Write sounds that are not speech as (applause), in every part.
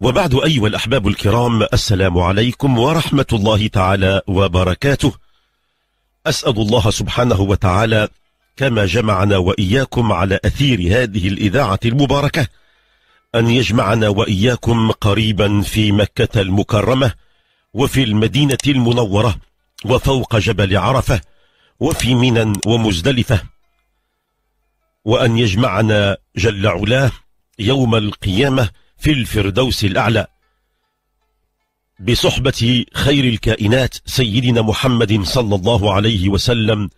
وبعد أيها الأحباب الكرام السلام عليكم ورحمة الله تعالى وبركاته أسأل الله سبحانه وتعالى كما جمعنا وإياكم على أثير هذه الإذاعة المباركة أن يجمعنا وإياكم قريبا في مكة المكرمة وفي المدينة المنورة وفوق جبل عرفة وفي منى ومزدلفة وأن يجمعنا جل علاه يوم القيامة في الفردوس الأعلى بصحبة خير الكائنات سيدنا محمد صلى الله عليه وسلم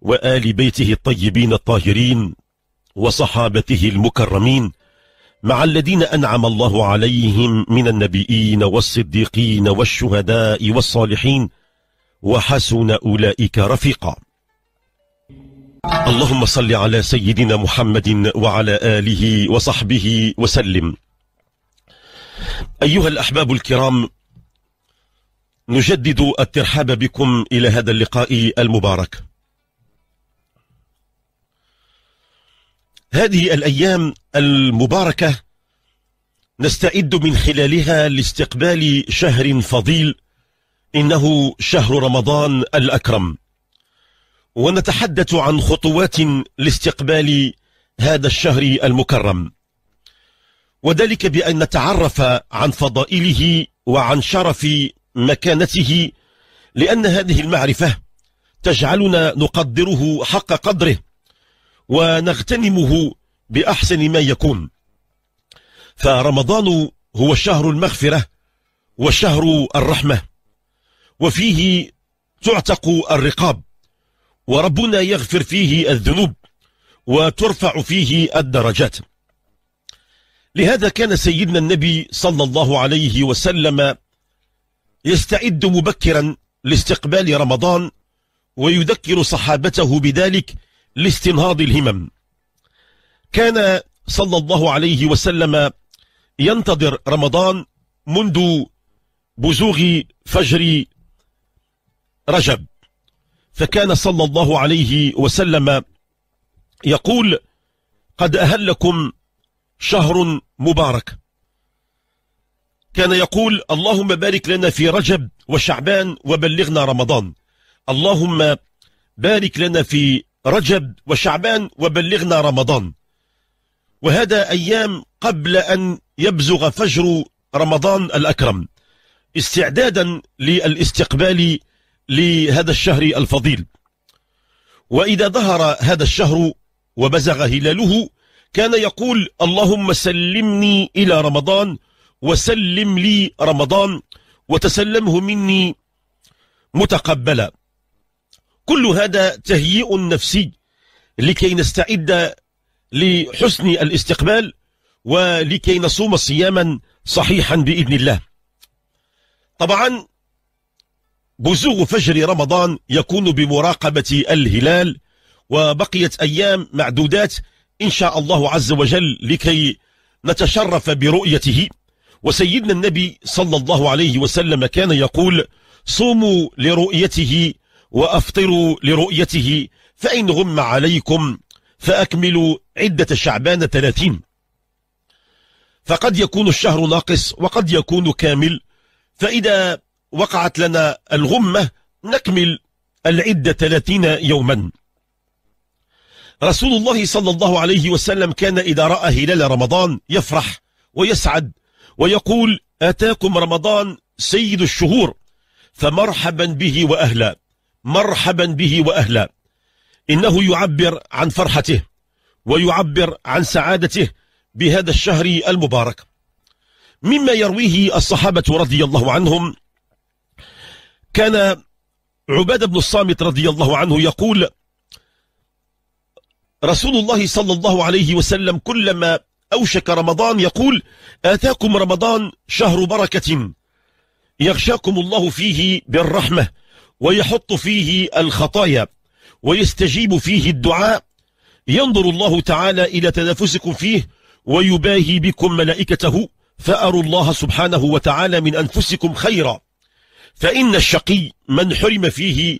وآل بيته الطيبين الطاهرين وصحابته المكرمين مع الذين أنعم الله عليهم من النبيين والصديقين والشهداء والصالحين وحسن أولئك رفيقا اللهم صل على سيدنا محمد وعلى آله وصحبه وسلم أيها الأحباب الكرام نجدد الترحاب بكم إلى هذا اللقاء المبارك هذه الأيام المباركة نستعد من خلالها لاستقبال شهر فضيل إنه شهر رمضان الأكرم ونتحدث عن خطوات لاستقبال هذا الشهر المكرم وذلك بأن نتعرف عن فضائله وعن شرف مكانته لأن هذه المعرفة تجعلنا نقدره حق قدره ونغتنمه بأحسن ما يكون فرمضان هو شهر المغفرة وشهر الرحمة وفيه تعتق الرقاب وربنا يغفر فيه الذنوب وترفع فيه الدرجات لهذا كان سيدنا النبي صلى الله عليه وسلم يستعد مبكرا لاستقبال رمضان ويذكر صحابته بذلك لاستنهاض الهمم كان صلى الله عليه وسلم ينتظر رمضان منذ بزوغ فجر رجب فكان صلى الله عليه وسلم يقول قد أهلكم شهر مبارك كان يقول اللهم بارك لنا في رجب وشعبان وبلغنا رمضان اللهم بارك لنا في رجب وشعبان وبلغنا رمضان وهذا أيام قبل أن يبزغ فجر رمضان الأكرم استعدادا للاستقبال لهذا الشهر الفضيل وإذا ظهر هذا الشهر وبزغ هلاله كان يقول اللهم سلمني إلى رمضان وسلم لي رمضان وتسلمه مني متقبلا كل هذا تهيئ نفسي لكي نستعد لحسن الاستقبال ولكي نصوم صياما صحيحا بإذن الله طبعا بزوغ فجر رمضان يكون بمراقبة الهلال وبقيت أيام معدودات إن شاء الله عز وجل لكي نتشرف برؤيته وسيدنا النبي صلى الله عليه وسلم كان يقول صوموا لرؤيته وأفطروا لرؤيته فإن غم عليكم فأكملوا عدة شعبان 30 فقد يكون الشهر ناقص وقد يكون كامل فإذا وقعت لنا الغمة نكمل العدة 30 يوما رسول الله صلى الله عليه وسلم كان إذا رأى هلال رمضان يفرح ويسعد ويقول أتاكم رمضان سيد الشهور فمرحبا به وأهلا مرحبا به وأهلا إنه يعبر عن فرحته ويعبر عن سعادته بهذا الشهر المبارك مما يرويه الصحابة رضي الله عنهم كان عباد بن الصامت رضي الله عنه يقول رسول الله صلى الله عليه وسلم كلما أوشك رمضان يقول آتاكم رمضان شهر بركة يغشاكم الله فيه بالرحمة ويحط فيه الخطايا ويستجيب فيه الدعاء ينظر الله تعالى إلى تنافسكم فيه ويباهي بكم ملائكته فأروا الله سبحانه وتعالى من أنفسكم خيرا فإن الشقي من حرم فيه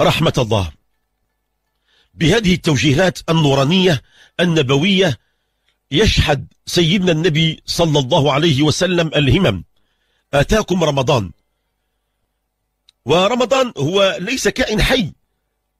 رحمة الله بهذه التوجيهات النورانية النبوية يشحد سيدنا النبي صلى الله عليه وسلم الهمم آتاكم رمضان ورمضان هو ليس كائن حي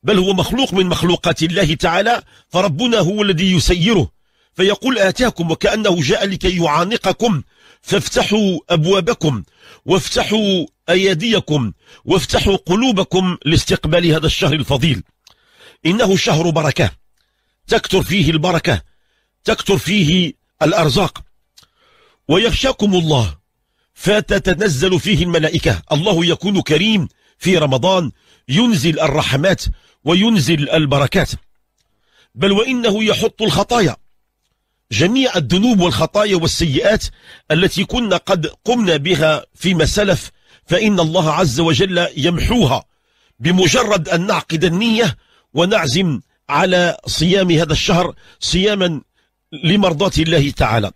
بل هو مخلوق من مخلوقات الله تعالى فربنا هو الذي يسيره فيقول آتاكم وكأنه جاء لكي يعانقكم فافتحوا أبوابكم وافتحوا أيديكم وافتحوا قلوبكم لاستقبال هذا الشهر الفضيل إنه شهر بركة تكثر فيه البركة تكثر فيه الأرزاق ويخشاكم الله فتتنزل فيه الملائكة الله يكون كريم في رمضان ينزل الرحمات وينزل البركات بل وإنه يحط الخطايا جميع الذنوب والخطايا والسيئات التي كنا قد قمنا بها فيما سلف فإن الله عز وجل يمحوها بمجرد أن نعقد النية ونعزم على صيام هذا الشهر صياما لمرضاة الله تعالى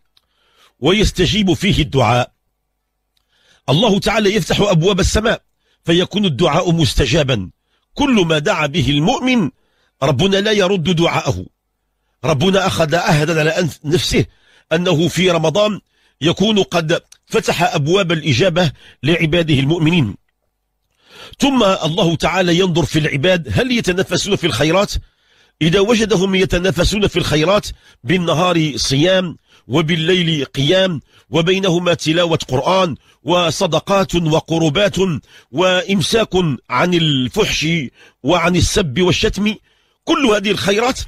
ويستجيب فيه الدعاء الله تعالى يفتح أبواب السماء فيكون الدعاء مستجابا كل ما دعا به المؤمن ربنا لا يرد دعاءه ربنا أخذ أهدا على نفسه أنه في رمضان يكون قد فتح أبواب الإجابة لعباده المؤمنين ثم الله تعالى ينظر في العباد هل يتنفسون في الخيرات إذا وجدهم يتنافسون في الخيرات بالنهار صيام وبالليل قيام وبينهما تلاوة قرآن وصدقات وقربات وإمساك عن الفحش وعن السب والشتم كل هذه الخيرات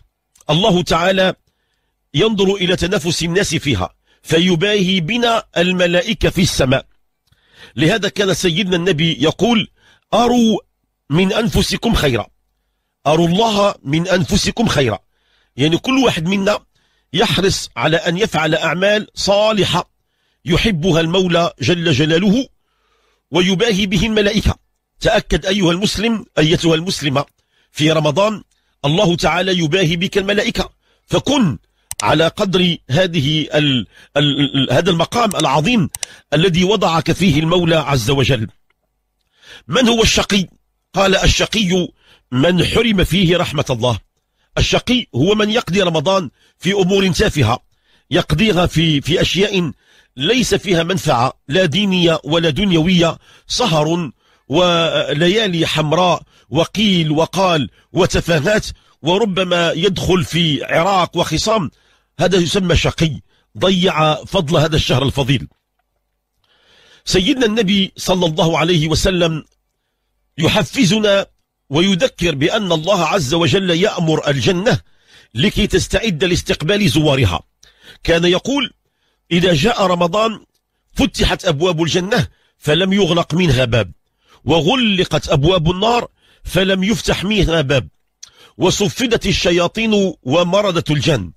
الله تعالى ينظر إلى تنافس الناس فيها فيباهي بنا الملائكة في السماء لهذا كان سيدنا النبي يقول أروا من أنفسكم خيرا أروا الله من أنفسكم خيرا يعني كل واحد منا يحرص على أن يفعل أعمال صالحة يحبها المولى جل جلاله ويباهي به الملائكة تأكد أيها المسلم أيتها المسلمة في رمضان الله تعالى يباهي بك الملائكة فكن على قدر هذه الـ الـ هذا المقام العظيم الذي وضعك فيه المولى عز وجل من هو الشقي قال الشقي من حرم فيه رحمة الله الشقي هو من يقضي رمضان في أمور تافهة يقضيها في, في أشياء ليس فيها منفعة لا دينية ولا دنيوية سهر وليالي حمراء وقيل وقال وتفاهات وربما يدخل في عراق وخصام هذا يسمى شقي ضيع فضل هذا الشهر الفضيل سيدنا النبي صلى الله عليه وسلم يحفزنا ويذكر بأن الله عز وجل يأمر الجنة لكي تستعد لاستقبال زوارها كان يقول إذا جاء رمضان فتحت أبواب الجنة فلم يغلق منها باب وغلقت أبواب النار فلم يفتح منها باب وصفدت الشياطين ومردة الجن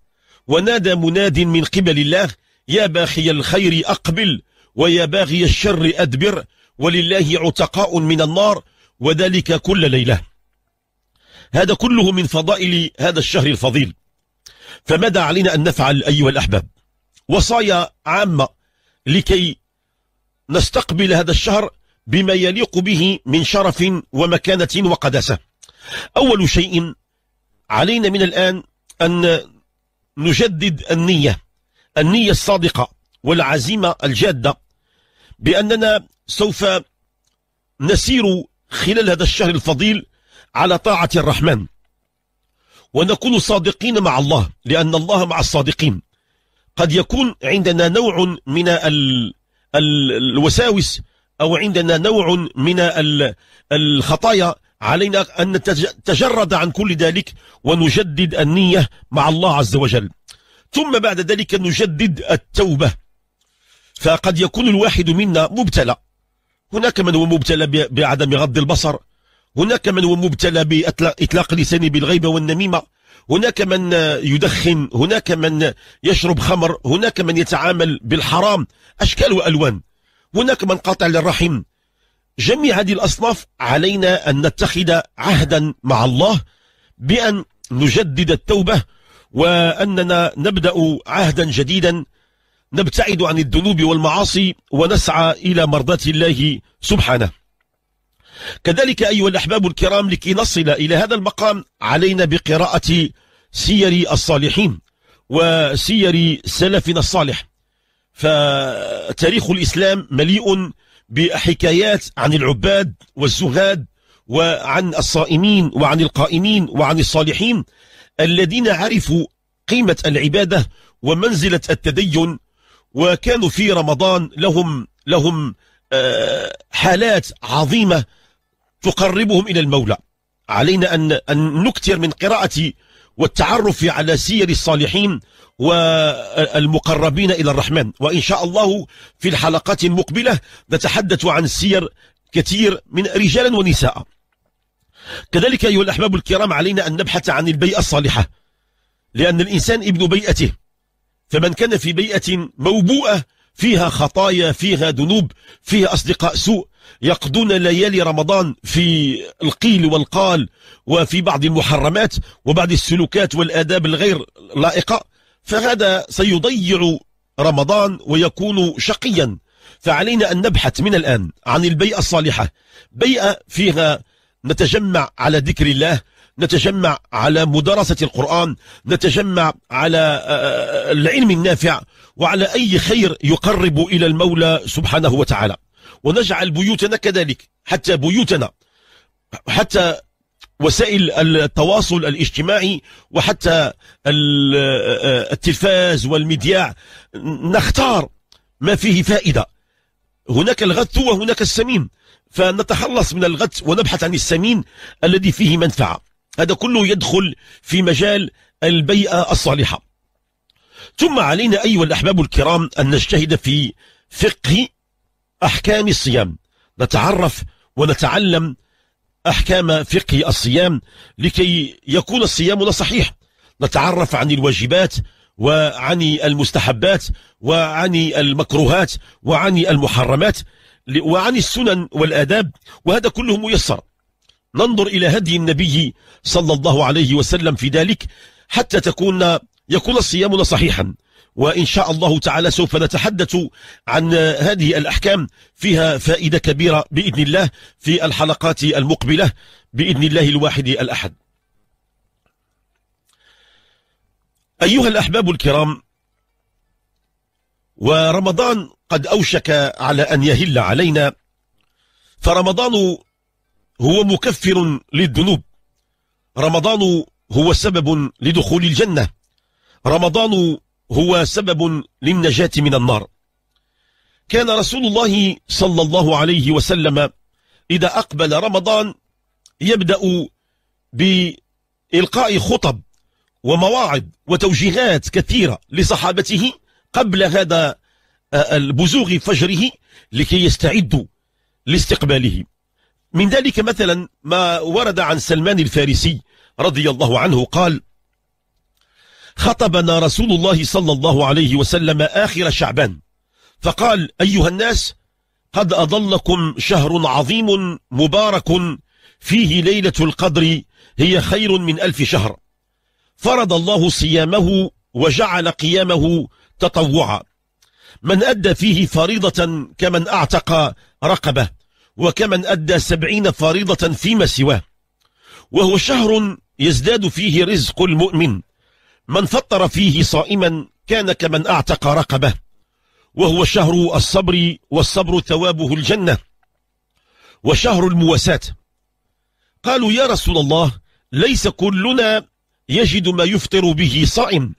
ونادى مناد من قبل الله يا باخي الخير أقبل ويا باغي الشر أدبر ولله عتقاء من النار وذلك كل ليلة هذا كله من فضائل هذا الشهر الفضيل فماذا علينا أن نفعل أيها الأحباب وصايا عامة لكي نستقبل هذا الشهر بما يليق به من شرف ومكانة وقداسة أول شيء علينا من الآن أن نجدد النية النية الصادقة والعزيمة الجادة بأننا سوف نسير خلال هذا الشهر الفضيل على طاعة الرحمن ونكون صادقين مع الله لأن الله مع الصادقين قد يكون عندنا نوع من ال ال الوساوس أو عندنا نوع من ال الخطايا علينا أن نتجرد عن كل ذلك ونجدد النية مع الله عز وجل ثم بعد ذلك نجدد التوبة فقد يكون الواحد منا مبتلى هناك من هو مبتلى بعدم غض البصر هناك من هو مبتلى بإطلاق لسانه بالغيبة والنميمة هناك من يدخن هناك من يشرب خمر هناك من يتعامل بالحرام أشكال وألوان هناك من قاطع للرحم جميع هذه الأصناف علينا أن نتخذ عهدا مع الله بأن نجدد التوبة وأننا نبدأ عهدا جديدا نبتعد عن الذنوب والمعاصي ونسعى إلى مرضاة الله سبحانه كذلك أيها الأحباب الكرام لكي نصل إلى هذا المقام علينا بقراءة سير الصالحين وسير سلفنا الصالح فتاريخ الإسلام مليء بحكايات عن العباد والزهاد وعن الصائمين وعن القائمين وعن الصالحين الذين عرفوا قيمة العبادة ومنزلة التدين وكانوا في رمضان لهم لهم آه، حالات عظيمة تقربهم إلى المولى علينا أن أن نكثر من قراءة والتعرف على سير الصالحين والمقربين إلى الرحمن وإن شاء الله في الحلقات المقبلة نتحدث عن سير كثير من رجال ونساء كذلك أيها الأحباب الكرام علينا أن نبحث عن البيئة الصالحة لأن الإنسان ابن بيئته فمن كان في بيئة موبوءة فيها خطايا فيها ذنوب فيها أصدقاء سوء يقضون ليالي رمضان في القيل والقال وفي بعض المحرمات وبعض السلوكات والآداب الغير لائقة فهذا سيضيع رمضان ويكون شقيا فعلينا أن نبحث من الآن عن البيئة الصالحة بيئة فيها نتجمع على ذكر الله نتجمع على مدرسة القرآن نتجمع على آه، آه، آه، العلم النافع وعلى أي خير يقرب إلى المولى سبحانه وتعالى ونجعل بيوتنا كذلك حتى بيوتنا حتى وسائل التواصل الاجتماعي وحتى التلفاز والمذياع نختار ما فيه فائدة هناك الغث وهناك السمين فنتخلص من الغث ونبحث عن السمين الذي فيه منفعة هذا كله يدخل في مجال البيئة الصالحة ثم علينا أيها الأحباب الكرام أن نجتهد في فقه أحكام الصيام نتعرف ونتعلم أحكام فقه الصيام لكي يكون صيامنا صحيح نتعرف عن الواجبات وعن المستحبات وعن المكروهات وعن المحرمات وعن السنن والآداب وهذا كله ميسر ننظر إلى هدي النبي صلى الله عليه وسلم في ذلك حتى تكون يكون صيامنا صحيحا وإن شاء الله تعالى سوف نتحدث عن هذه الأحكام فيها فائدة كبيرة بإذن الله في الحلقات المقبلة بإذن الله الواحد الأحد أيها الأحباب الكرام ورمضان قد أوشك على أن يهل علينا فرمضان هو مكفر للذنوب رمضان هو سبب لدخول الجنة رمضان هو سبب للنجاة من النار كان رسول الله صلى الله عليه وسلم إذا أقبل رمضان يبدأ بإلقاء خطب ومواعظ وتوجيهات كثيرة لصحابته قبل هذا آه، البزوغ فجره لكي يستعدوا لاستقباله من ذلك مثلا ما ورد عن سلمان الفارسي رضي الله عنه قال خطبنا رسول الله صلى الله عليه وسلم آخر شعبان فقال أيها الناس قد أضلكم شهر عظيم مبارك فيه ليلة القدر هي خير من ألف شهر فرض الله صيامه وجعل قيامه تطوعا من أدى فيه فريضة كمن أعتق رقبه وكمن أدى سبعين فريضة فيما سواه وهو شهر يزداد فيه رزق المؤمن من فطر فيه صائما كان كمن أعتق رقبه وهو شهر الصبر والصبر ثوابه الجنة وشهر المواساة قالوا يا رسول الله ليس كلنا يجد ما يفطر به صائم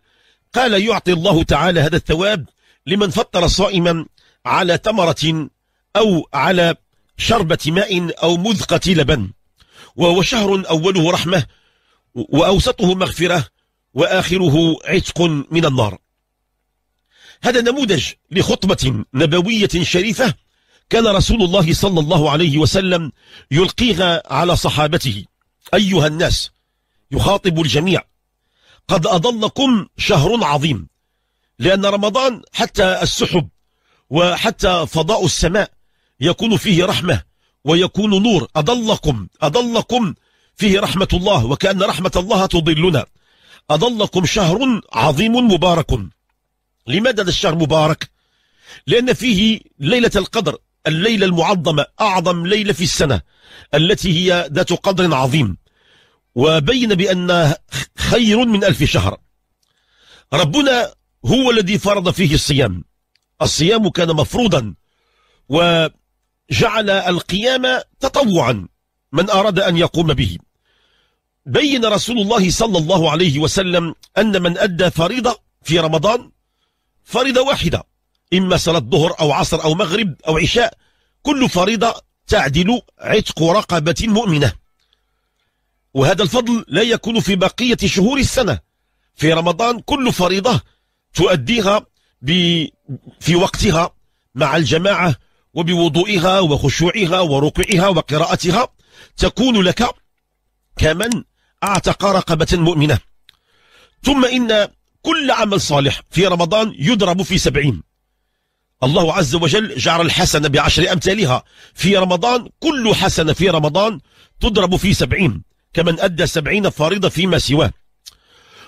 قال يعطي الله تعالى هذا الثواب لمن فطر صائما على تمرة أو على شربة ماء أو مذقة لبن وهو شهر أوله رحمة وأوسطه مغفرة وآخره عتق من النار هذا نموذج لخطبة نبوية شريفة كان رسول الله صلى الله عليه وسلم يلقيها على صحابته أيها الناس يخاطب الجميع قد أضلكم شهر عظيم لأن رمضان حتى السحب وحتى فضاء السماء يكون فيه رحمة ويكون نور أضلكم أضلكم فيه رحمة الله وكأن رحمة الله تضلنا أضلكم شهر عظيم مبارك لماذا هذا الشهر مبارك لأن فيه ليلة القدر الليلة المعظمة أعظم ليلة في السنة التي هي ذات قدر عظيم وبين بأن خير من ألف شهر ربنا هو الذي فرض فيه الصيام الصيام كان مفروضا و جعل القيام تطوعا من أراد أن يقوم به بين رسول الله صلى الله عليه وسلم أن من أدى فريضة في رمضان فريضة واحدة إما صلاة ظهر أو عصر أو مغرب أو عشاء كل فريضة تعدل عتق رقبة مؤمنة وهذا الفضل لا يكون في بقية شهور السنة في رمضان كل فريضة تؤديها في وقتها مع الجماعة وبوضوئها وخشوعها وركوعها وقراءتها تكون لك كمن أعتق رقبة مؤمنة ثم إن كل عمل صالح في رمضان يضرب في سبعين الله عز وجل جعل الحسنة بعشر أمثالها في رمضان كل حسنة في رمضان تضرب في سبعين كمن أدى سبعين فريضة فيما سواه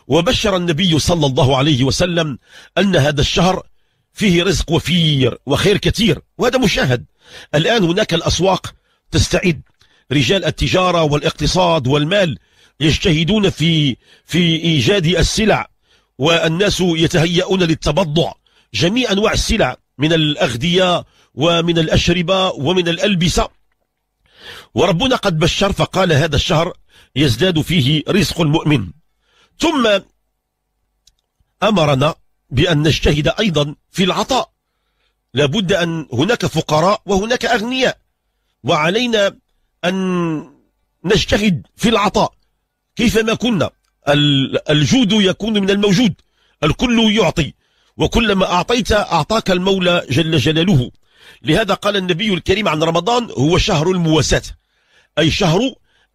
وبشر النبي صلى الله عليه وسلم أن هذا الشهر فيه رزق وفير وخير كثير وهذا مشاهد الآن هناك الأسواق تستعد رجال التجارة والاقتصاد والمال يجتهدون في في إيجاد السلع والناس يتهيئون للتبضع جميع أنواع السلع من الأغذية ومن الأشربة ومن الألبسة وربنا قد بشر فقال هذا الشهر يزداد فيه رزق المؤمن ثم أمرنا بأن نجتهد أيضا في العطاء لابد أن هناك فقراء وهناك أغنياء وعلينا أن نجتهد في العطاء كيفما كنا الجود يكون من الموجود الكل يعطي وكلما أعطيت أعطاك المولى جل جلاله لهذا قال النبي الكريم عن رمضان هو شهر المواساة أي شهر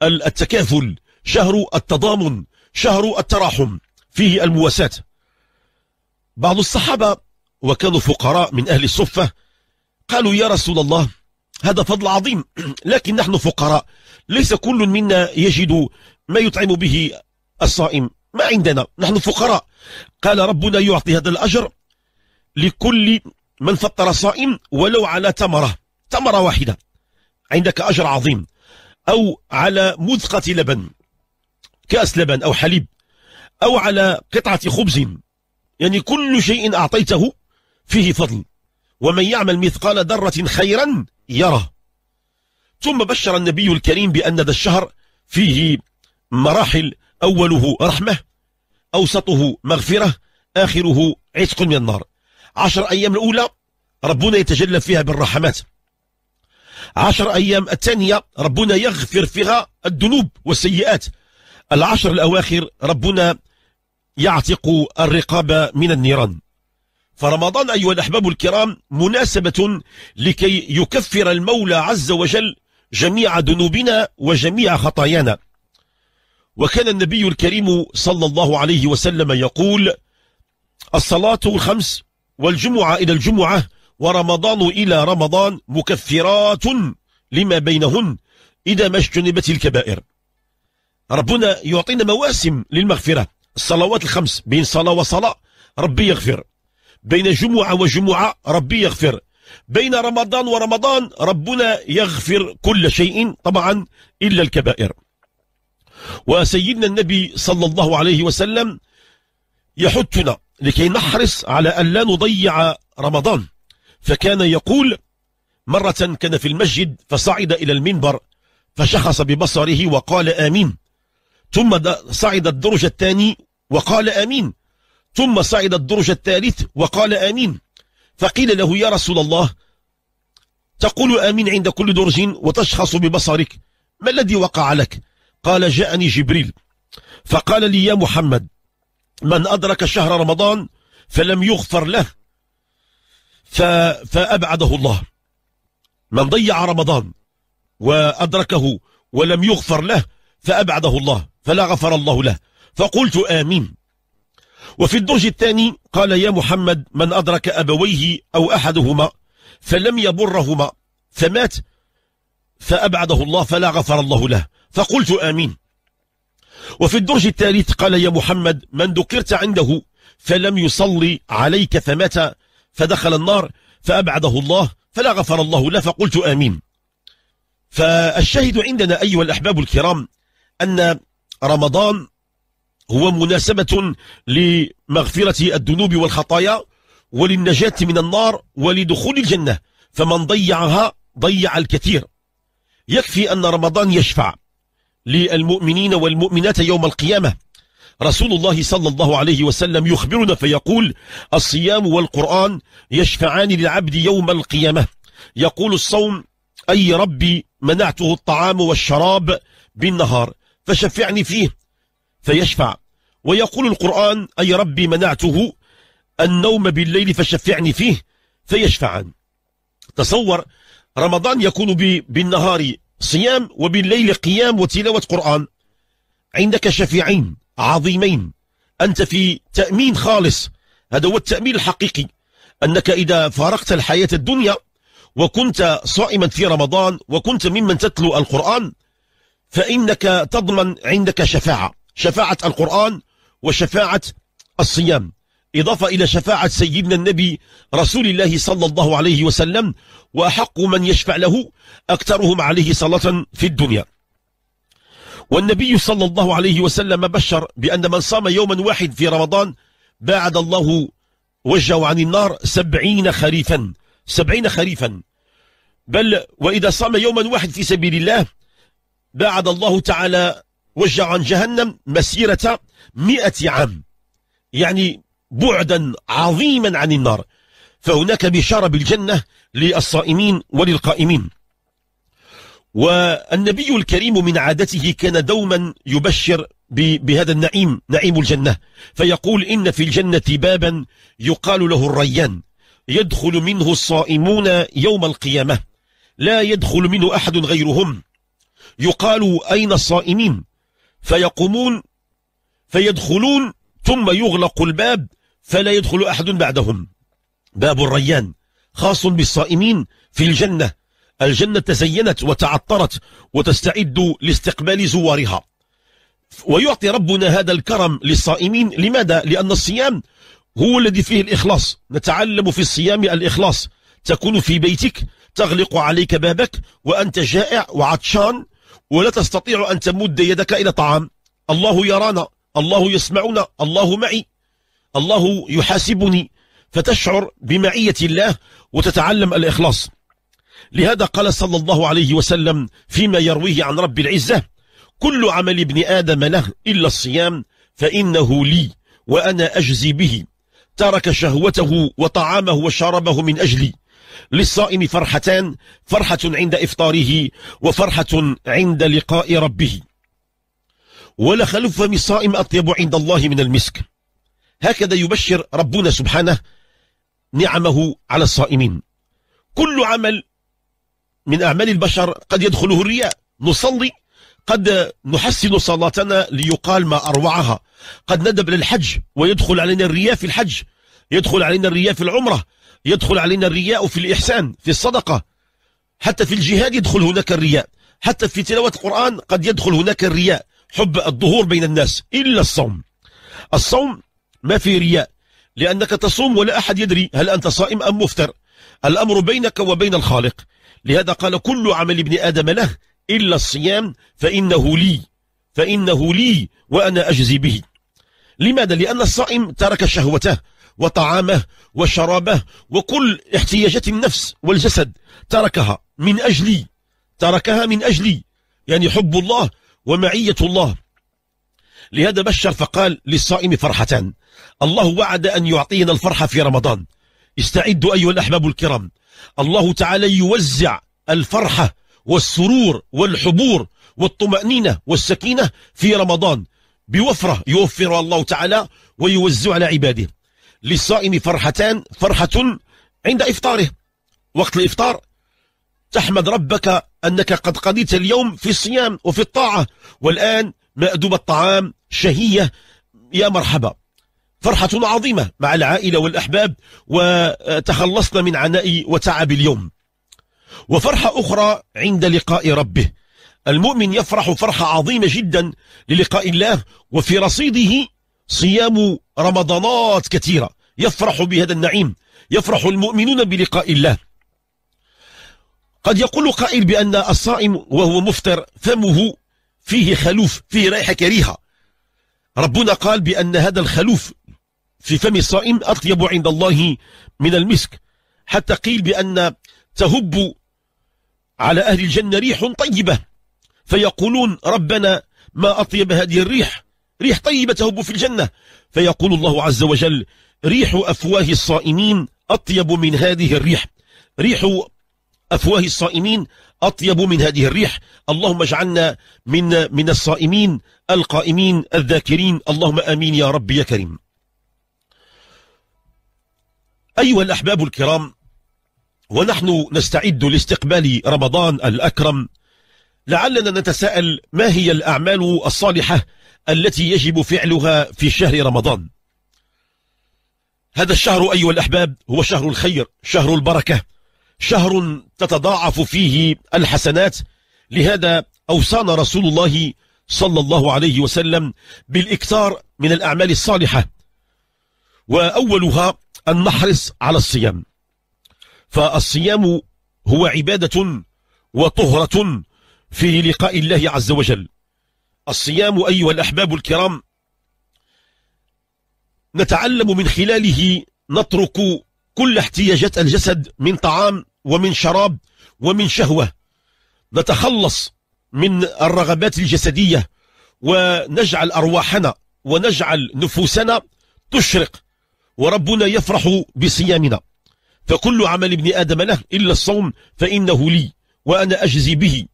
التكافل شهر التضامن شهر التراحم فيه المواساة بعض الصحابة وكانوا فقراء من أهل الصفة قالوا يا رسول الله هذا فضل عظيم (clears throat) لكن نحن فقراء ليس كل منا يجد ما يطعم به الصائم ما عندنا نحن فقراء قال ربنا يعطي هذا الأجر لكل من فطر صائم ولو على تمرة تمرة واحدة عندك أجر عظيم أو على مذقة لبن كأس لبن أو حليب أو على قطعة خبز يعني كل شيء أعطيته فيه فضل ومن يعمل مثقال ذرة خيرا يره ثم بشر النبي الكريم بأن ذا الشهر فيه مراحل أوله رحمة أوسطه مغفرة آخره عتق من النار عشر أيام الأولى ربنا يتجلى فيها بالرحمات عشر أيام الثانية ربنا يغفر فيها الذنوب والسيئات العشر الأواخر ربنا يعتق الرقاب من النيران فرمضان أيها الأحباب الكرام مناسبة لكي يكفر المولى عز وجل جميع ذنوبنا وجميع خطايانا وكان النبي الكريم صلى الله عليه وسلم يقول الصلاة الخمس والجمعة إلى الجمعة ورمضان إلى رمضان مكفرات لما بينهن إذا ما اجتنبت الكبائر ربنا يعطينا مواسم للمغفرة الصلوات الخمس بين صلاة وصلاة ربي يغفر بين جمعة وجمعة ربي يغفر بين رمضان ورمضان ربنا يغفر كل شيء طبعا إلا الكبائر وسيدنا النبي صلى الله عليه وسلم يحثنا لكي نحرص على أن لا نضيع رمضان فكان يقول مرة كان في المسجد فصعد إلى المنبر فشخص ببصره وقال آمين ثم صعد الدرج الثاني وقال آمين ثم صعد الدرج الثالث وقال آمين فقيل له يا رسول الله تقول آمين عند كل درج وتشخص ببصرك ما الذي وقع لك قال جاءني جبريل فقال لي يا محمد من أدرك شهر رمضان فلم يغفر له فأبعده الله من ضيع رمضان وأدركه ولم يغفر له فأبعده الله فلا غفر الله له فقلت آمين وفي الدرج الثاني قال يا محمد من أدرك أبويه أو أحدهما فلم يبرهما فمات فأبعده الله فلا غفر الله له فقلت آمين وفي الدرج الثالث قال يا محمد من ذكرت عنده فلم يصلي عليك فمات فدخل النار فأبعده الله فلا غفر الله له فقلت آمين فالشاهد عندنا أيها الأحباب الكرام أن رمضان هو مناسبة لمغفرة الذنوب والخطايا وللنجاة من النار ولدخول الجنة فمن ضيعها ضيع الكثير يكفي أن رمضان يشفع للمؤمنين والمؤمنات يوم القيامة رسول الله صلى الله عليه وسلم يخبرنا فيقول الصيام والقرآن يشفعان للعبد يوم القيامة يقول الصوم أي ربي منعته الطعام والشراب بالنهار فشفعني فيه فيشفع ويقول القرآن أي ربي منعته النوم بالليل فشفعني فيه فيشفعان تصور رمضان يكون بالنهار صيام وبالليل قيام وتلاوة قرآن عندك شفيعين عظيمين أنت في تأمين خالص هذا هو التأمين الحقيقي أنك إذا فارقت الحياة الدنيا وكنت صائما في رمضان وكنت ممن تتلو القرآن فإنك تضمن عندك شفاعة شفاعة القرآن وشفاعة الصيام إضافة إلى شفاعة سيدنا النبي رسول الله صلى الله عليه وسلم وأحق من يشفع له أكثرهم عليه صلاة في الدنيا والنبي صلى الله عليه وسلم بشر بأن من صام يوما واحد في رمضان باعد الله وجهه عن النار سبعين خريفا سبعين خريفا بل وإذا صام يوما واحد في سبيل الله باعد الله تعالى وجع عن جهنم مسيرة مئة عام يعني بعدا عظيما عن النار فهناك بشارة بالجنة للصائمين وللقائمين والنبي الكريم من عادته كان دوما يبشر بهذا النعيم نعيم الجنة فيقول إن في الجنة بابا يقال له الريان يدخل منه الصائمون يوم القيامة لا يدخل منه أحد غيرهم يقال أين الصائمين فيقومون فيدخلون ثم يغلق الباب فلا يدخل أحد بعدهم باب الريان خاص بالصائمين في الجنة الجنة تزينت وتعطرت وتستعد لاستقبال زوارها ويعطي ربنا هذا الكرم للصائمين لماذا؟ لأن الصيام هو الذي فيه الإخلاص نتعلم في الصيام الإخلاص تكون في بيتك تغلق عليك بابك وأنت جائع وعطشان ولا تستطيع أن تمد يدك إلى طعام الله يرانا الله يسمعنا الله معي الله يحاسبني فتشعر بمعية الله وتتعلم الإخلاص لهذا قال صلى الله عليه وسلم فيما يرويه عن رب العزة كل عمل ابن آدم له إلا الصيام فإنه لي وأنا أجزي به ترك شهوته وطعامه وشربه من أجلي للصائم فرحتان فرحة عند إفطاره وفرحة عند لقاء ربه ولخلف من الصائم أطيب عند الله من المسك هكذا يبشر ربنا سبحانه نعمه على الصائمين كل عمل من أعمال البشر قد يدخله الرياء نصلي قد نحسن صلاتنا ليقال ما أروعها قد ندب للحج ويدخل علينا الرياء في الحج يدخل علينا الرياء في العمرة يدخل علينا الرياء في الإحسان في الصدقة حتى في الجهاد يدخل هناك الرياء حتى في تلاوة القرآن قد يدخل هناك الرياء حب الظهور بين الناس إلا الصوم الصوم ما في رياء لأنك تصوم ولا أحد يدري هل أنت صائم أم مفتر الأمر بينك وبين الخالق لهذا قال كل عمل ابن آدم له إلا الصيام فإنه لي فإنه لي وأنا أجزي به لماذا؟ لأن الصائم ترك شهوته وطعامه وشرابه وكل احتياجات النفس والجسد تركها من أجلي تركها من أجلي يعني حب الله ومعية الله لهذا بشر فقال للصائم فرحتان الله وعد أن يعطينا الفرحة في رمضان استعدوا أيها الأحباب الكرام الله تعالى يوزع الفرحة والسرور والحبور والطمأنينة والسكينة في رمضان بوفرة يوفرها الله تعالى ويوزع على عباده للصائم فرحتان فرحة عند إفطاره وقت الإفطار تحمد ربك أنك قد قضيت اليوم في الصيام وفي الطاعة والآن مأدبة الطعام شهية يا مرحبا فرحة عظيمة مع العائلة والأحباب وتخلصنا من عناء وتعب اليوم وفرحة أخرى عند لقاء ربه المؤمن يفرح فرحة عظيمة جدا للقاء الله وفي رصيده صيام رمضانات كثيرة يفرح بهذا النعيم يفرح المؤمنون بلقاء الله قد يقول قائل بأن الصائم وهو مفطر فمه فيه خلوف فيه رائحة كريهة ربنا قال بأن هذا الخلوف في فم الصائم أطيب عند الله من المسك حتى قيل بأن تهب على أهل الجنة ريح طيبة فيقولون ربنا ما أطيب هذه الريح ريح طيبة تهب في الجنة فيقول الله عز وجل ريح أفواه الصائمين أطيب من هذه الريح ريح أفواه الصائمين أطيب من هذه الريح اللهم اجعلنا من من الصائمين القائمين الذاكرين اللهم آمين يا رب يا كريم أيها الأحباب الكرام ونحن نستعد لاستقبال رمضان الأكرم لعلنا نتساءل ما هي الأعمال الصالحة التي يجب فعلها في شهر رمضان هذا الشهر أيها الأحباب هو شهر الخير شهر البركة شهر تتضاعف فيه الحسنات لهذا أوصانا رسول الله صلى الله عليه وسلم بالإكثار من الأعمال الصالحة وأولها أن نحرص على الصيام فالصيام هو عبادة وطهرة في لقاء الله عز وجل الصيام أيها الأحباب الكرام نتعلم من خلاله نترك كل احتياجات الجسد من طعام ومن شراب ومن شهوة نتخلص من الرغبات الجسدية ونجعل أرواحنا ونجعل نفوسنا تشرق وربنا يفرح بصيامنا فكل عمل ابن آدم له إلا الصوم فإنه لي وأنا أجزي به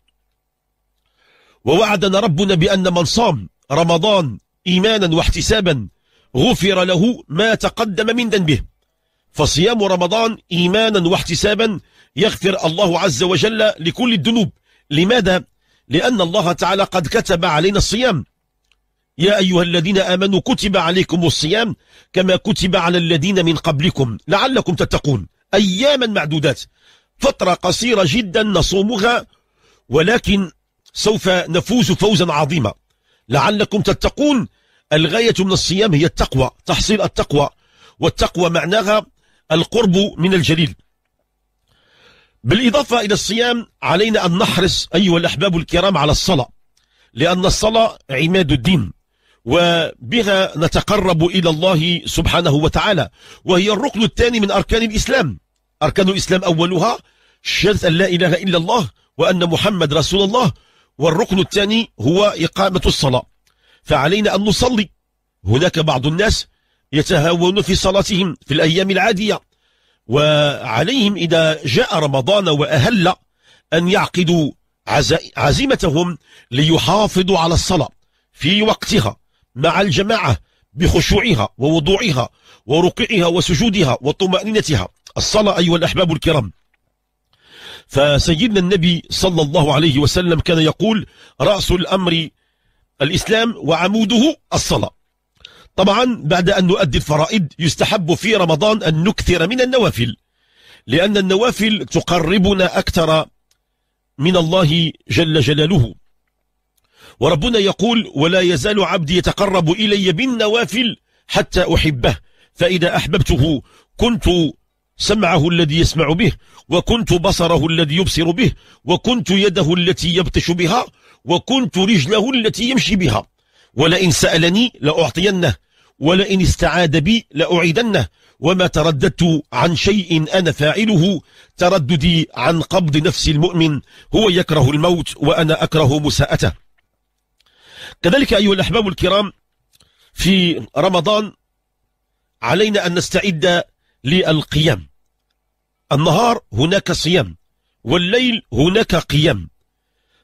ووعدنا ربنا بأن من صام رمضان إيمانا واحتسابا غفر له ما تقدم من ذنبه فصيام رمضان إيمانا واحتسابا يغفر الله عز وجل لكل الذنوب لماذا؟ لأن الله تعالى قد كتب علينا الصيام يا أيها الذين آمنوا كتب عليكم الصيام كما كتب على الذين من قبلكم لعلكم تتقون أياما معدودات فترة قصيرة جدا نصومها ولكن سوف نفوز فوزا عظيما لعلكم تتقون الغاية من الصيام هي التقوى تحصيل التقوى والتقوى معناها القرب من الجليل بالإضافة إلى الصيام علينا أن نحرص أيها الأحباب الكرام على الصلاة لأن الصلاة عماد الدين وبها نتقرب إلى الله سبحانه وتعالى وهي الركن الثاني من أركان الإسلام أركان الإسلام أولها شهادة أن لا إله إلا الله وأن محمد رسول الله والركن الثاني هو إقامة الصلاة فعلينا أن نصلي هناك بعض الناس يتهاون في صلاتهم في الأيام العادية وعليهم إذا جاء رمضان وأهل أن يعقدوا عزيمتهم ليحافظوا على الصلاة في وقتها مع الجماعة بخشوعها ووضوعها وركوعها وسجودها وطمأنينتها الصلاة أيها الأحباب الكرام فسيدنا النبي صلى الله عليه وسلم كان يقول رأس الأمر الإسلام وعموده الصلاة طبعا بعد أن نؤدي الفرائض يستحب في رمضان أن نكثر من النوافل لأن النوافل تقربنا أكثر من الله جل جلاله وربنا يقول ولا يزال عبدي يتقرب إلي بالنوافل حتى أحبه فإذا أحببته كنت سمعه الذي يسمع به وكنت بصره الذي يبصر به وكنت يده التي يبطش بها وكنت رجله التي يمشي بها ولئن سألني لأعطينه ولئن استعاد بي لأعيدنه وما ترددت عن شيء أنا فاعله ترددي عن قبض نفس المؤمن هو يكره الموت وأنا أكره مساءته كذلك أيها الأحباب الكرام في رمضان علينا أن نستعد للقيام النهار هناك صيام والليل هناك قيام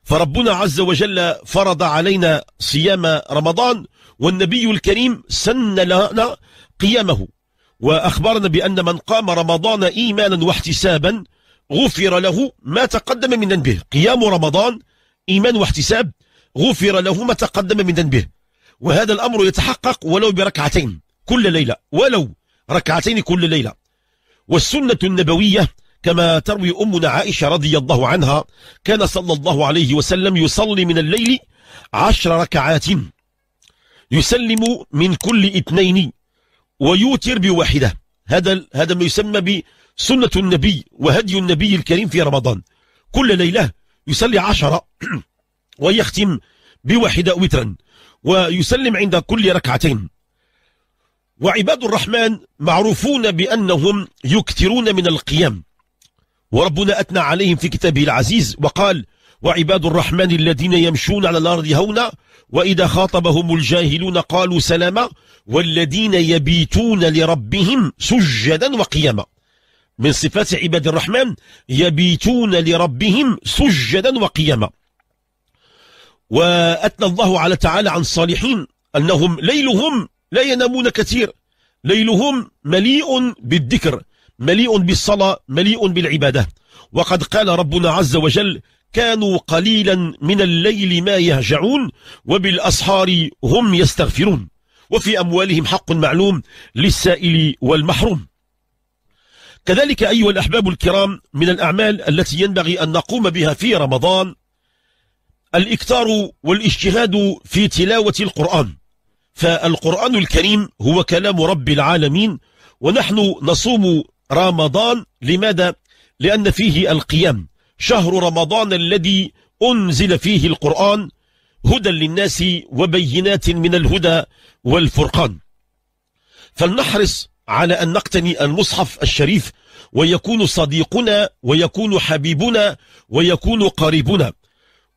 فربنا عز وجل فرض علينا صيام رمضان والنبي الكريم سن لنا قيامه وأخبرنا بأن من قام رمضان إيمانا واحتسابا غفر له ما تقدم من ذنبه قيام رمضان إيمان واحتساب غفر له ما تقدم من ذنبه وهذا الأمر يتحقق ولو بركعتين كل ليلة ولو ركعتين كل ليلة والسنة النبوية كما تروي أمنا عائشة رضي الله عنها كان صلى الله عليه وسلم يصلي من الليل عشر ركعات يسلم من كل اثنين ويوتر بواحدة هذا هذا ما يسمى بسنة النبي وهدي النبي الكريم في رمضان كل ليلة يصلي عشرة (clears throat) ويختم بواحدة وترا ويسلم عند كل ركعتين وعباد الرحمن معروفون بأنهم يكثرون من القيام وربنا أثنى عليهم في كتابه العزيز وقال وعباد الرحمن الذين يمشون على الأرض هونا وإذا خاطبهم الجاهلون قالوا سلاما والذين يبيتون لربهم سجدا وقياما من صفات عباد الرحمن يبيتون لربهم سجدا وقياما وأثنى الله على تعالى عن الصالحين أنهم ليلهم لا ينامون كثير ليلهم مليء بالذكر مليء بالصلاة مليء بالعبادة وقد قال ربنا عز وجل كانوا قليلا من الليل ما يهجعون وبالأسحار هم يستغفرون وفي أموالهم حق معلوم للسائل والمحروم كذلك أيها الأحباب الكرام من الأعمال التي ينبغي أن نقوم بها في رمضان الاكتار والاجتهاد في تلاوة القرآن فالقرآن الكريم هو كلام رب العالمين ونحن نصوم رمضان لماذا؟ لأن فيه القيام شهر رمضان الذي أنزل فيه القرآن هدى للناس وبينات من الهدى والفرقان فلنحرص على أن نقتني المصحف الشريف ويكون صديقنا ويكون حبيبنا ويكون قريبنا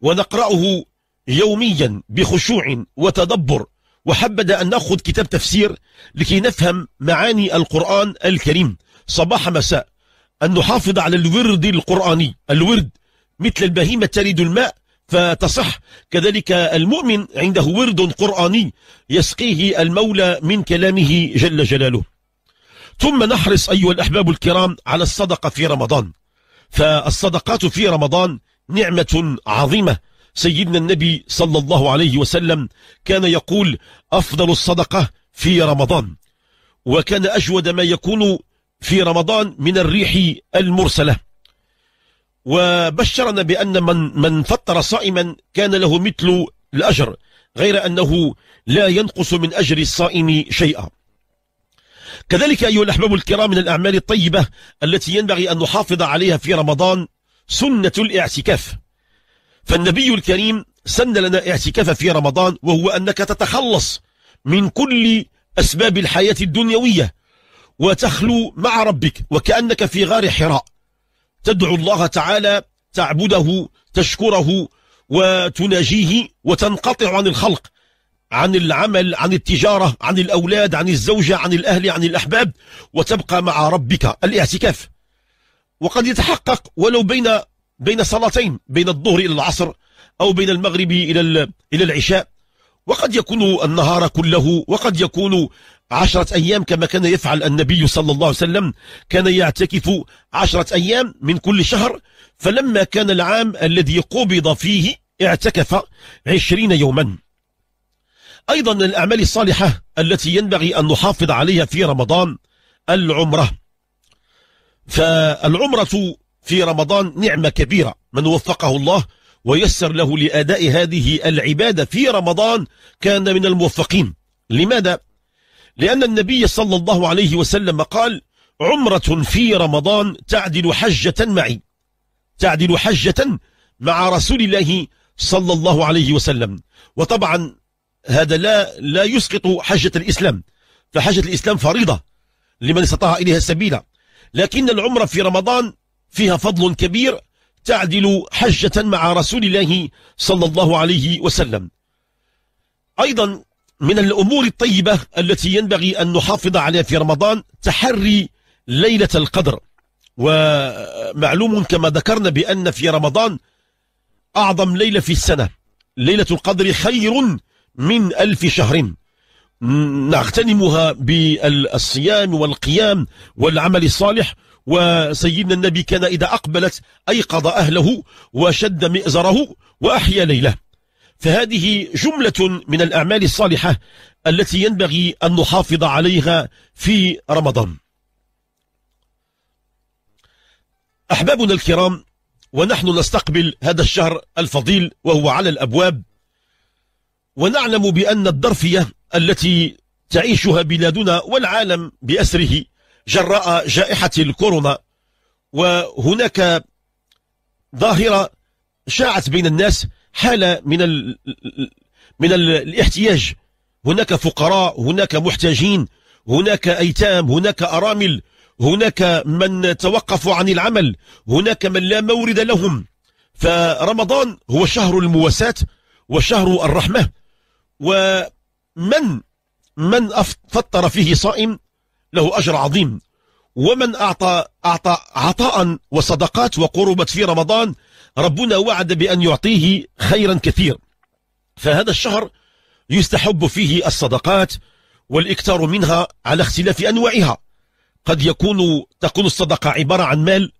ونقرأه يوميا بخشوع وتدبر وحبذا أن نأخذ كتاب تفسير لكي نفهم معاني القرآن الكريم صباح مساء أن نحافظ على الورد القرآني الورد مثل البهيمة ترد الماء فتصح كذلك المؤمن عنده ورد قرآني يسقيه المولى من كلامه جل جلاله ثم نحرص أيها الأحباب الكرام على الصدقة في رمضان فالصدقات في رمضان نعمة عظيمة سيدنا النبي صلى الله عليه وسلم كان يقول أفضل الصدقة في رمضان وكان أجود ما يكون في رمضان من الريح المرسلة وبشرنا بأن من, من فطر صائما كان له مثل الأجر غير أنه لا ينقص من أجر الصائم شيئا كذلك أيها الأحباب الكرام من الأعمال الطيبة التي ينبغي أن نحافظ عليها في رمضان سنة الاعتكاف فالنبي الكريم سن لنا اعتكاف في رمضان وهو أنك تتخلص من كل أسباب الحياة الدنيوية وتخلو مع ربك وكأنك في غار حراء تدعو الله تعالى تعبده تشكره وتناجيه وتنقطع عن الخلق عن العمل عن التجارة عن الأولاد عن الزوجة عن الأهل عن الأحباب وتبقى مع ربك الاعتكاف وقد يتحقق ولو بين بين الصلاتين بين الظهر إلى العصر أو بين المغرب إلى إلى العشاء وقد يكون النهار كله وقد يكون عشرة أيام كما كان يفعل النبي صلى الله عليه وسلم كان يعتكف عشرة أيام من كل شهر فلما كان العام الذي قبض فيه اعتكف عشرين يوما أيضا من الأعمال الصالحة التي ينبغي أن نحافظ عليها في رمضان العمرة فالعمرة في رمضان نعمة كبيرة من وفقه الله ويسر له لأداء هذه العبادة في رمضان كان من الموفقين لماذا؟ لأن النبي صلى الله عليه وسلم قال عمرة في رمضان تعدل حجة معي تعدل حجة مع رسول الله صلى الله عليه وسلم وطبعا هذا لا لا يسقط حجة الإسلام فحجة الإسلام فريضة لمن استطاع إليها سبيلا لكن العمرة في رمضان فيها فضل كبير تعدل حجة مع رسول الله صلى الله عليه وسلم أيضا من الأمور الطيبة التي ينبغي أن نحافظ عليها في رمضان تحري ليلة القدر ومعلوم كما ذكرنا بأن في رمضان أعظم ليلة في السنة ليلة القدر خير من ألف شهر نغتنمها بالصيام والقيام والعمل الصالح وسيدنا النبي كان إذا أقبلت أيقظ أهله وشد مئزره وأحيا ليله فهذه جملة من الأعمال الصالحة التي ينبغي أن نحافظ عليها في رمضان أحبابنا الكرام ونحن نستقبل هذا الشهر الفضيل وهو على الأبواب ونعلم بأن الدرفية التي تعيشها بلادنا والعالم بأسره جراء جائحة الكورونا وهناك ظاهرة شاعت بين الناس حالة من الـ من الـ الاحتياج هناك فقراء هناك محتاجين هناك أيتام هناك أرامل هناك من توقفوا عن العمل هناك من لا مورد لهم فرمضان هو شهر المواساة وشهر الرحمة ومن من فطر فيه صائم له أجر عظيم ومن أعطى, أعطى عطاء وصدقات وقربت في رمضان ربنا وعد بأن يعطيه خيرا كثير فهذا الشهر يستحب فيه الصدقات والاكثار منها على اختلاف أنواعها قد يكون تكون الصدقة عبارة عن مال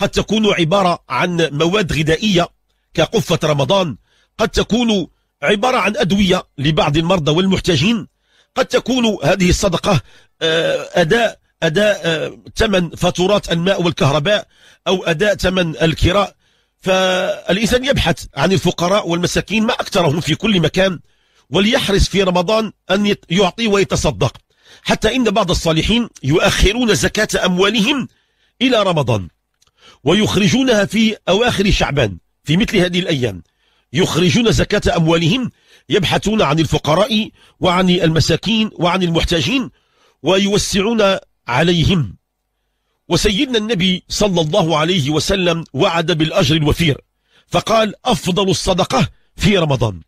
قد تكون عبارة عن مواد غذائية كقفة رمضان قد تكون عبارة عن أدوية لبعض المرضى والمحتاجين قد تكون هذه الصدقة آه، أداء أداء آه، ثمن فاتورات الماء والكهرباء أو أداء ثمن الكراء فالإنسان يبحث عن الفقراء والمساكين ما أكثرهم في كل مكان وليحرص في رمضان أن يعطي ويتصدق حتى إن بعض الصالحين يؤخرون زكاة أموالهم إلى رمضان ويخرجونها في أواخر شعبان في مثل هذه الأيام يخرجون زكاة أموالهم يبحثون عن الفقراء وعن المساكين وعن المحتاجين ويوسعون عليهم وسيدنا النبي صلى الله عليه وسلم وعد بالأجر الوفير فقال أفضل الصدقة في رمضان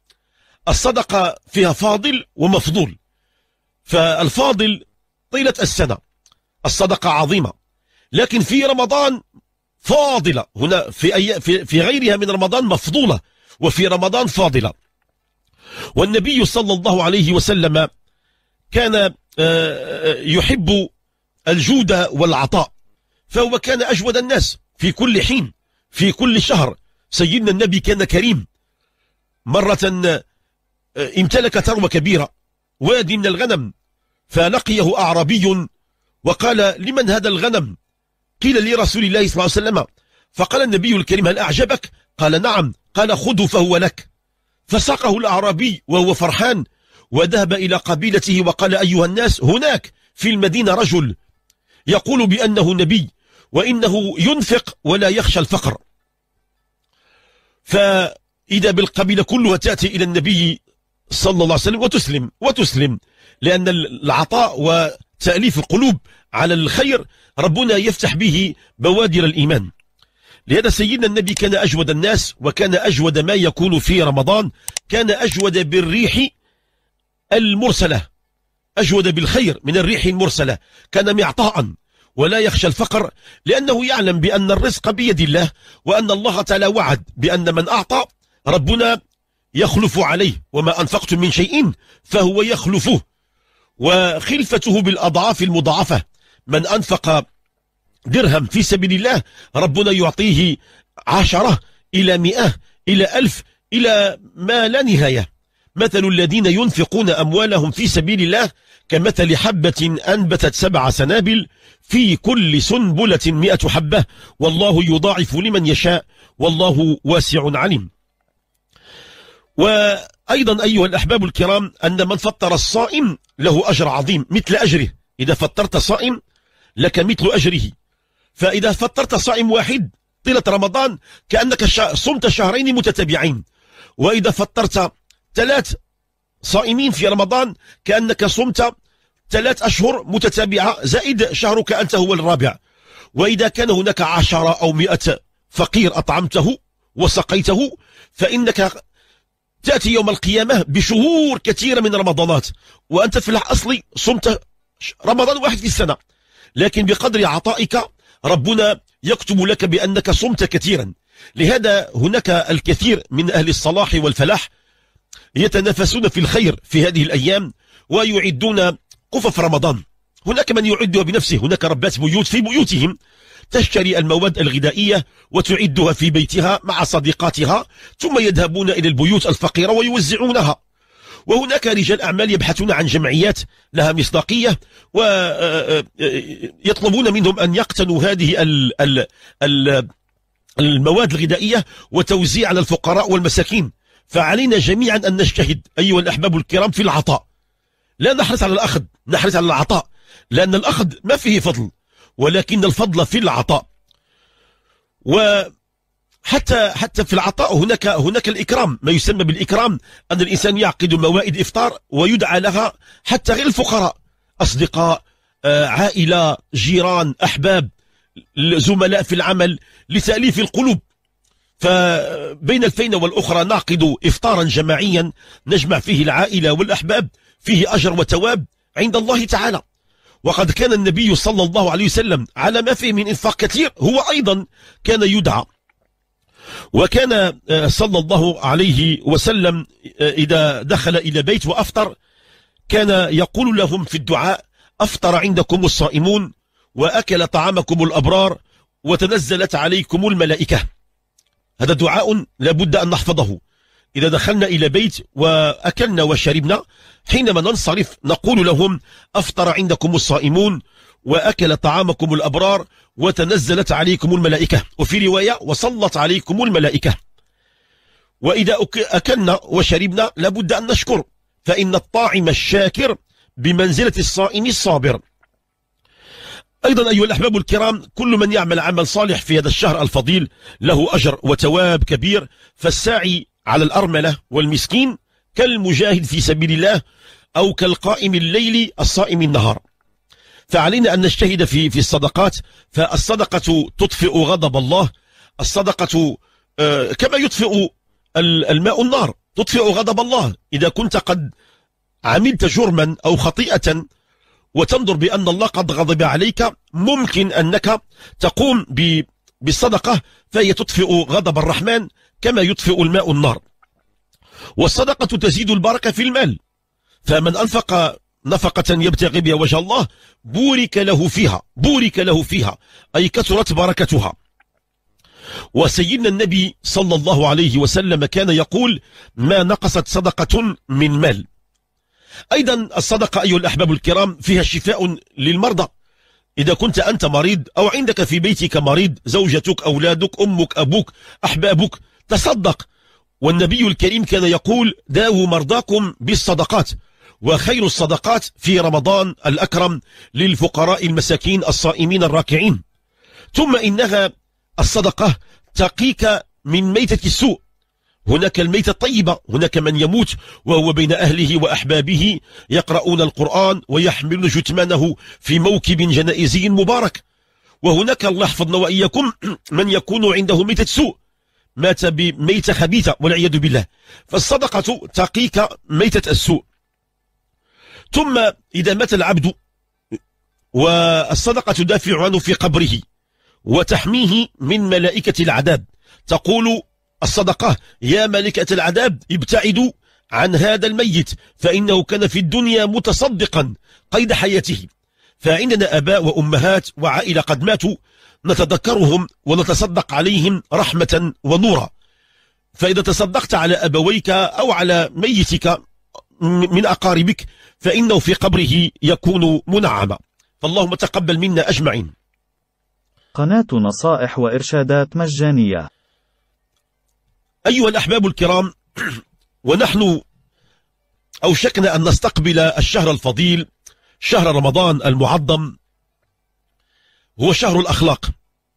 الصدقة فيها فاضل ومفضول فالفاضل طيلة السنة الصدقة عظيمة لكن في رمضان فاضلة هنا في, أي في, في غيرها من رمضان مفضولة وفي رمضان فاضلة والنبي صلى الله عليه وسلم كان آه، آه، يحب الجود والعطاء فهو كان أجود الناس في كل حين في كل شهر سيدنا النبي كان كريم مرة آه، امتلك ثروة كبيرة واد من الغنم فلقيه أعرابي وقال لمن هذا الغنم قيل لرسول الله صلى الله عليه وسلم فقال النبي الكريم هل أعجبك قال نعم قال خذه فهو لك فساقه الأعرابي وهو فرحان وذهب إلى قبيلته وقال أيها الناس هناك في المدينة رجل يقول بأنه نبي وإنه ينفق ولا يخشى الفقر فإذا بالقبيلة كلها تأتي إلى النبي صلى الله عليه وسلم وتسلم وتسلم لأن العطاء وتأليف القلوب على الخير ربنا يفتح به بوادر الإيمان لهذا سيدنا النبي كان أجود الناس وكان أجود ما يكون في رمضان كان أجود بالريح المرسلة أجود بالخير من الريح المرسلة كان معطاء ولا يخشى الفقر لأنه يعلم بأن الرزق بيد الله وأن الله تعالى وعد بأن من أعطى ربنا يخلف عليه وما أنفقتم من شيء فهو يخلفه وخلفته بالأضعاف المضاعفة من أنفق درهم في سبيل الله ربنا يعطيه عشرة إلى مئة إلى ألف إلى ما لا نهاية مثل الذين ينفقون أموالهم في سبيل الله كمثل حبة أنبتت سبع سنابل في كل سنبلة مئة حبة والله يضاعف لمن يشاء والله واسع عليم وأيضا أيها الأحباب الكرام أن من فطر الصائم له أجر عظيم مثل أجره إذا فطرت صائم لك مثل أجره فإذا فطرت صائم واحد طيلة رمضان كأنك صمت شهرين متتابعين وإذا فطرت ثلاث صائمين في رمضان كأنك صمت ثلاث أشهر متتابعة زائد شهرك أنت هو الرابع وإذا كان هناك عشرة أو مئة فقير أطعمته وسقيته فإنك تأتي يوم القيامة بشهور كثيرة من رمضانات وأنت في الأصل صمت رمضان واحد في السنة لكن بقدر عطائك ربنا يكتب لك بأنك صمت كثيرا لهذا هناك الكثير من أهل الصلاح والفلاح يتنافسون في الخير في هذه الأيام ويعدون قفف رمضان هناك من يعدها بنفسه هناك ربات بيوت في بيوتهم تشتري المواد الغذائية وتعدها في بيتها مع صديقاتها ثم يذهبون إلى البيوت الفقيرة ويوزعونها وهناك رجال أعمال يبحثون عن جمعيات لها مصداقية ويطلبون آه، آه، آه، منهم أن يقتنوا هذه المواد الغذائية وتوزيع على الفقراء والمساكين فعلينا جميعا أن نجتهد أيها الأحباب الكرام في العطاء لا نحرص على الأخذ نحرص على العطاء لأن الأخذ ما فيه فضل ولكن الفضل في العطاء و حتى حتى في العطاء هناك هناك الإكرام ما يسمى بالإكرام أن الإنسان يعقد موائد إفطار ويدعى لها حتى غير الفقراء أصدقاء آه، عائلة جيران أحباب زملاء في العمل لتأليف القلوب فبين الفينة والأخرى نعقد إفطارا جماعيا نجمع فيه العائلة والأحباب فيه أجر وتواب عند الله تعالى وقد كان النبي صلى الله عليه وسلم على ما فيه من إنفاق كثير هو أيضا كان يدعى وكان آه، صلى الله عليه وسلم آه، إذا دخل إلى بيت وأفطر كان يقول لهم في الدعاء أفطر عندكم الصائمون وأكل طعامكم الأبرار وتنزلت عليكم الملائكة هذا دعاء لابد أن نحفظه إذا دخلنا إلى بيت وأكلنا وشربنا حينما ننصرف نقول لهم أفطر عندكم الصائمون وأكل طعامكم الأبرار وتنزلت عليكم الملائكة وفي رواية وصلت عليكم الملائكة وإذا أكلنا وشربنا لابد أن نشكر فإن الطاعم الشاكر بمنزلة الصائم الصابر أيضا أيها الأحباب الكرام كل من يعمل عمل صالح في هذا الشهر الفضيل له أجر وتواب كبير فالساعي على الأرملة والمسكين كالمجاهد في سبيل الله أو كالقائم الليل الصائم النهار فعلينا أن نجتهد في في الصدقات فالصدقة تطفئ غضب الله الصدقة آه، كما يطفئ الماء النار تطفئ غضب الله إذا كنت قد عملت جرما أو خطيئة وتنظر بأن الله قد غضب عليك ممكن أنك تقوم بالصدقة فهي تطفئ غضب الرحمن كما يطفئ الماء النار والصدقة تزيد البركة في المال فمن أنفق نفقة يبتغي بها وجه الله بورك له فيها بورك له فيها أي كثرت بركتها وسيدنا النبي صلى الله عليه وسلم كان يقول ما نقصت صدقة من مال أيضا الصدقة أيها الأحباب الكرام فيها شفاء للمرضى إذا كنت أنت مريض أو عندك في بيتك مريض زوجتك أولادك أمك أبوك أحبابك تصدق والنبي الكريم كان يقول داووا مرضاكم بالصدقات وخير الصدقات في رمضان الأكرم للفقراء المساكين الصائمين الراكعين ثم إنها الصدقة تقيك من ميتة السوء هناك الميتة الطيبة هناك من يموت وهو بين أهله وأحبابه يقرؤون القرآن ويحملون جثمانه في موكب جنائزي مبارك وهناك الله يحفظنا وإياكم (clears throat) من يكون عنده ميتة سوء مات بميتة خبيثة والعياذ بالله فالصدقة تقيك ميتة السوء ثم إذا مات العبد والصدقة تدافع عنه في قبره وتحميه من ملائكة العذاب تقول الصدقة يا ملكة العذاب ابتعدوا عن هذا الميت فإنه كان في الدنيا متصدقا قيد حياته فعندنا أباء وأمهات وعائلة قد ماتوا نتذكرهم ونتصدق عليهم رحمة ونورا فإذا تصدقت على أبويك أو على ميتك من أقاربك فإنه في قبره يكون منعما فاللهم تقبل منا أجمعين قناة نصائح وإرشادات مجانية أيها الأحباب الكرام (clears throat) ونحن أوشكنا أن نستقبل الشهر الفضيل شهر رمضان المعظم هو شهر الأخلاق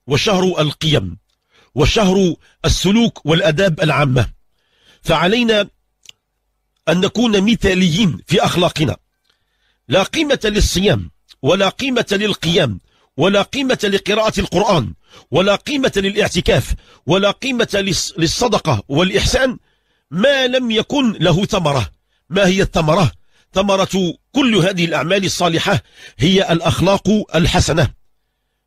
وشهر القيم وشهر السلوك والأداب العامة فعلينا أن نكون مثاليين في أخلاقنا لا قيمة للصيام ولا قيمة للقيام ولا قيمة لقراءة القرآن ولا قيمة للاعتكاف ولا قيمة للصدقة والإحسان ما لم يكن له ثمرة ما هي الثمرة؟ ثمرة كل هذه الأعمال الصالحة هي الأخلاق الحسنة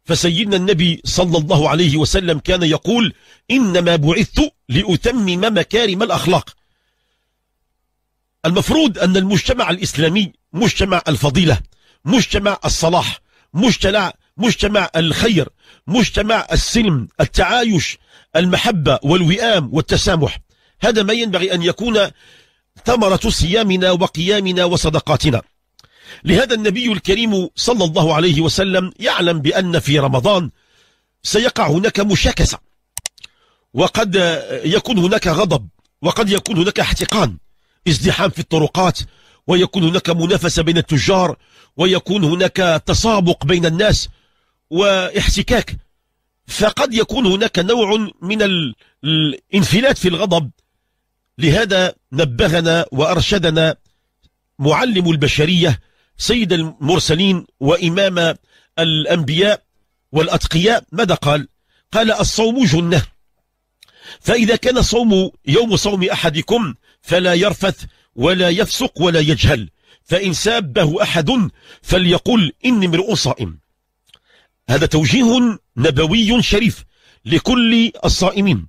فسيدنا النبي صلى الله عليه وسلم كان يقول إنما بعثت لأتمم مكارم الأخلاق المفروض أن المجتمع الإسلامي مجتمع الفضيلة مجتمع الصلاح مجتمع مجتمع الخير مجتمع السلم التعايش المحبة والوئام والتسامح هذا ما ينبغي أن يكون ثمرة صيامنا وقيامنا وصدقاتنا لهذا النبي الكريم صلى الله عليه وسلم يعلم بأن في رمضان سيقع هناك مشاكسة وقد يكون هناك غضب وقد يكون هناك احتقان ازدحام في الطرقات ويكون هناك منافسة بين التجار ويكون هناك تسابق بين الناس واحتكاك فقد يكون هناك نوع من الانفلات في الغضب لهذا نبهنا وأرشدنا معلم البشرية سيد المرسلين وإمام الأنبياء والأتقياء ماذا قال قال الصوم جنة فإذا كان صوم يوم صوم أحدكم فلا يرفث ولا يفسق ولا يجهل فإن سابه أحد فليقل إني امرؤ صائم هذا توجيه نبوي شريف لكل الصائمين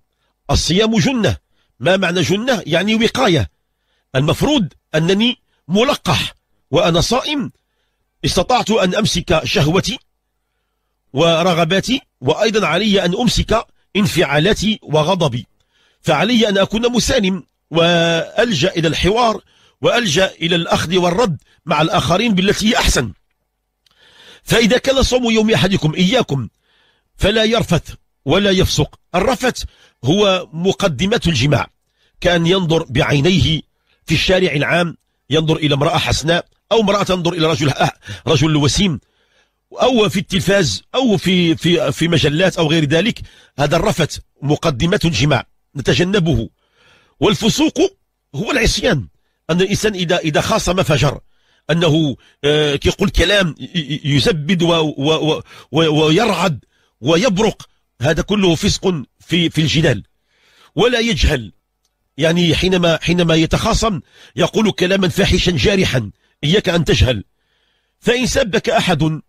الصيام جنة ما معنى جنة يعني وقاية المفروض أنني ملقح وأنا صائم استطعت أن أمسك شهوتي ورغباتي وأيضا علي أن أمسك انفعالاتي وغضبي فعلي أن أكون مسالم وألجأ إلى الحوار وألجأ إلى الأخذ والرد مع الآخرين بالتي هي أحسن فإذا كان صوم يوم أحدكم إياكم فلا يرفث ولا يفسق الرفث هو مقدمة الجماع كان ينظر بعينيه في الشارع العام ينظر إلى امرأة حسناء أو امرأة تنظر إلى رجل أه-، رجل وسيم أو في التلفاز أو في في في مجلات أو غير ذلك هذا الرفث مقدمة الجماع نتجنبه والفسوق هو العصيان أن الإنسان إذا إذا خاصم فجر أنه آه، كيقول كلام يزبد ويرعد ويبرق هذا كله فسق في في الجدال ولا يجهل يعني حينما حينما يتخاصم يقول كلاما فاحشا جارحا إياك أن تجهل فإن سبك أحد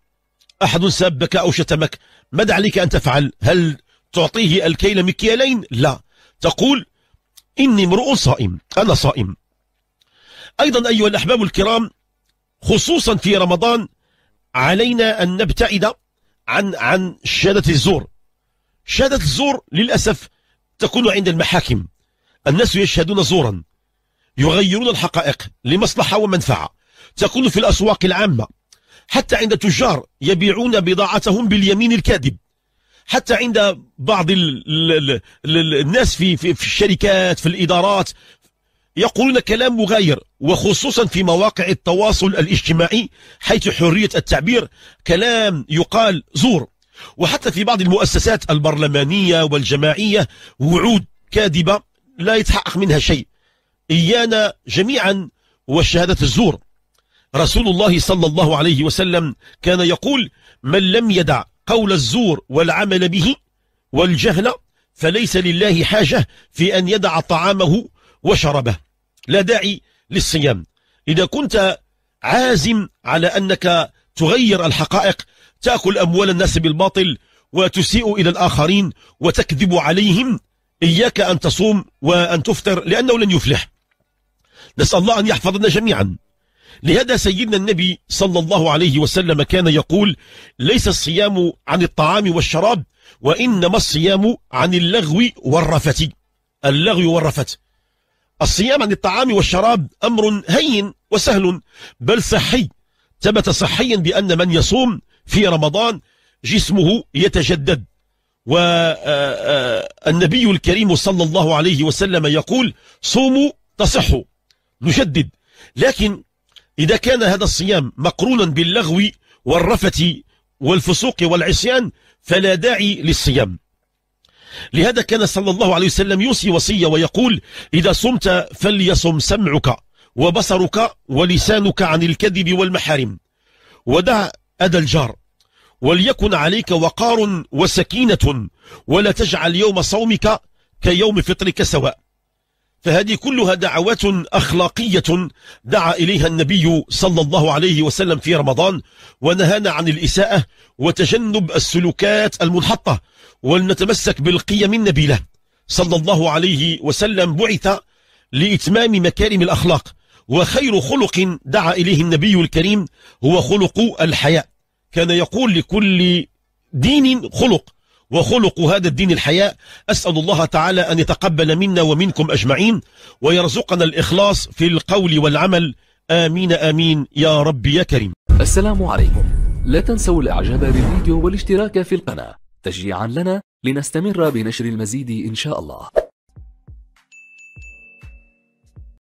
أحد سبك أو شتمك ماذا عليك أن تفعل هل تعطيه الكيل مكيالين لا تقول إني امرؤ صائم أنا صائم أيضا أيها الأحباب الكرام خصوصا في رمضان علينا أن نبتعد عن عن شهادة الزور شهادة الزور للأسف تكون عند المحاكم الناس يشهدون زورا يغيرون الحقائق لمصلحة ومنفعة تكون في الأسواق العامة حتى عند تجار يبيعون بضاعتهم باليمين الكاذب حتى عند بعض الناس في, في, في الشركات في الإدارات يقولون كلام مغاير وخصوصا في مواقع التواصل الاجتماعي حيث حرية التعبير كلام يقال زور وحتى في بعض المؤسسات البرلمانية والجماعية وعود كاذبة لا يتحقق منها شيء إيانا جميعا وشهادة الزور رسول الله صلى الله عليه وسلم كان يقول من لم يدع قول الزور والعمل به والجهل فليس لله حاجة في أن يدع طعامه وشربه لا داعي للصيام إذا كنت عازم على أنك تغير الحقائق تأكل أموال الناس بالباطل وتسيء إلى الآخرين وتكذب عليهم إياك أن تصوم وأن تفطر لأنه لن يفلح نسأل الله أن يحفظنا جميعا لهذا سيدنا النبي صلى الله عليه وسلم كان يقول ليس الصيام عن الطعام والشراب وإنما الصيام عن اللغو والرفث اللغو والرفث الصيام عن الطعام والشراب أمر هين وسهل بل صحي ثبت صحيا بأن من يصوم في رمضان جسمه يتجدد والنبي آه، آه، الكريم صلى الله عليه وسلم يقول صوموا تصحوا نجدد لكن إذا كان هذا الصيام مقرونا باللغو والرفة والفسوق والعصيان فلا داعي للصيام لهذا كان صلى الله عليه وسلم يوصي وصية ويقول إذا صمت فليصم سمعك وبصرك ولسانك عن الكذب والمحارم ودع أذى الجار وليكن عليك وقار وسكينة ولا تجعل يوم صومك كيوم فطرك سواء فهذه كلها دعوات أخلاقية دعا إليها النبي صلى الله عليه وسلم في رمضان ونهانا عن الإساءة وتجنب السلوكات المنحطة ولنتمسك بالقيم النبيلة صلى الله عليه وسلم بعث لإتمام مكارم الأخلاق وخير خلق دعا إليه النبي الكريم هو خلق الحياء كان يقول لكل دين خلق وخلق هذا الدين الحياء أسأل الله تعالى أن يتقبل منا ومنكم أجمعين ويرزقنا الإخلاص في القول والعمل آمين آمين يا رب يا كريم السلام عليكم لا تنسوا الإعجاب بالفيديو والاشتراك في القناة تشجيعا لنا لنستمر بنشر المزيد إن شاء الله